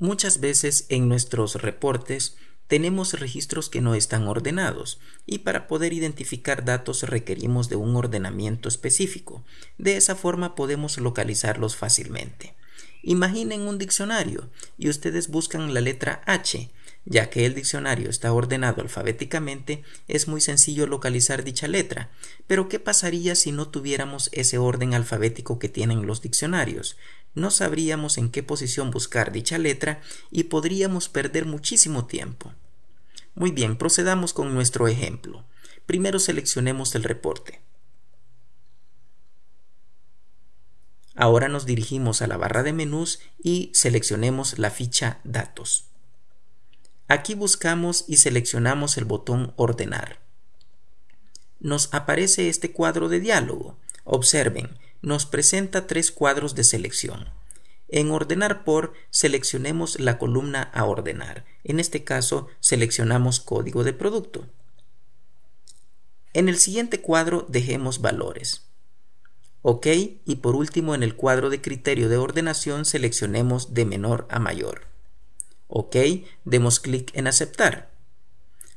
Muchas veces en nuestros reportes tenemos registros que no están ordenados y para poder identificar datos requerimos de un ordenamiento específico. De esa forma podemos localizarlos fácilmente. Imaginen un diccionario y ustedes buscan la letra H ya que el diccionario está ordenado alfabéticamente, es muy sencillo localizar dicha letra. Pero ¿qué pasaría si no tuviéramos ese orden alfabético que tienen los diccionarios? No sabríamos en qué posición buscar dicha letra y podríamos perder muchísimo tiempo. Muy bien, procedamos con nuestro ejemplo. Primero seleccionemos el reporte. Ahora nos dirigimos a la barra de menús y seleccionemos la ficha Datos. Aquí buscamos y seleccionamos el botón Ordenar. Nos aparece este cuadro de diálogo. Observen, nos presenta tres cuadros de selección. En Ordenar por seleccionemos la columna a ordenar. En este caso seleccionamos Código de Producto. En el siguiente cuadro dejemos valores. OK y por último en el cuadro de criterio de ordenación seleccionemos de menor a mayor. OK, demos clic en aceptar.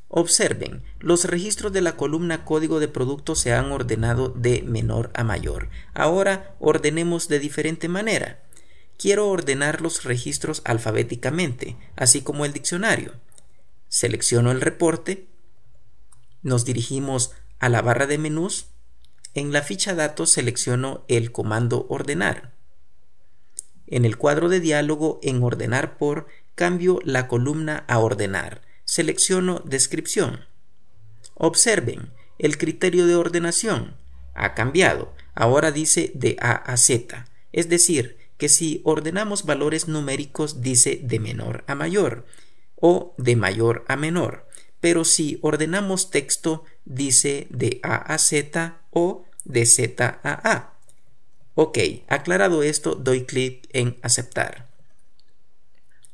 Observen, los registros de la columna código de producto se han ordenado de menor a mayor. Ahora ordenemos de diferente manera. Quiero ordenar los registros alfabéticamente, así como el diccionario. Selecciono el reporte, nos dirigimos a la barra de menús, en la ficha datos selecciono el comando ordenar. En el cuadro de diálogo en ordenar por cambio la columna a ordenar. Selecciono descripción. Observen, el criterio de ordenación ha cambiado. Ahora dice de A a Z. Es decir, que si ordenamos valores numéricos dice de menor a mayor o de mayor a menor. Pero si ordenamos texto dice de A a Z o de Z a A. Ok, aclarado esto, doy clic en aceptar.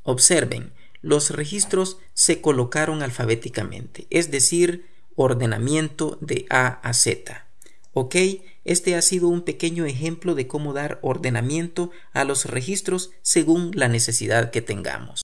Observen, los registros se colocaron alfabéticamente, es decir, ordenamiento de A a Z. ¿Ok? Este ha sido un pequeño ejemplo de cómo dar ordenamiento a los registros según la necesidad que tengamos.